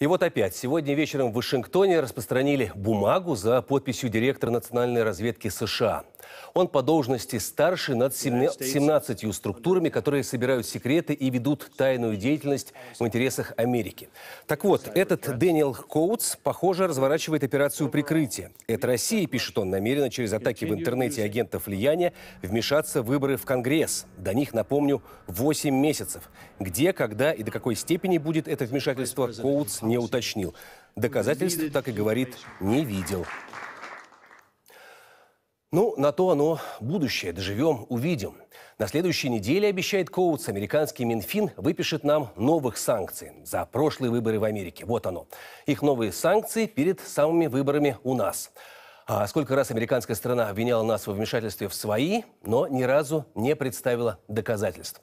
И вот опять. Сегодня вечером в Вашингтоне распространили бумагу за подписью директора национальной разведки США. Он по должности старше над 17 структурами, которые собирают секреты и ведут тайную деятельность в интересах Америки. Так вот, этот Дэниел Коутс, похоже, разворачивает операцию прикрытия. Это Россия, пишет он, намерена через атаки в интернете агентов влияния вмешаться в выборы в Конгресс. До них, напомню, 8 месяцев. Где, когда и до какой степени будет это вмешательство, Коутс не уточнил. Доказательств, так и говорит, не видел. Ну, на то оно будущее. Доживем, увидим. На следующей неделе, обещает Коутс, американский Минфин выпишет нам новых санкций за прошлые выборы в Америке. Вот оно. Их новые санкции перед самыми выборами у нас. А сколько раз американская страна обвиняла нас во вмешательстве в свои, но ни разу не представила доказательств.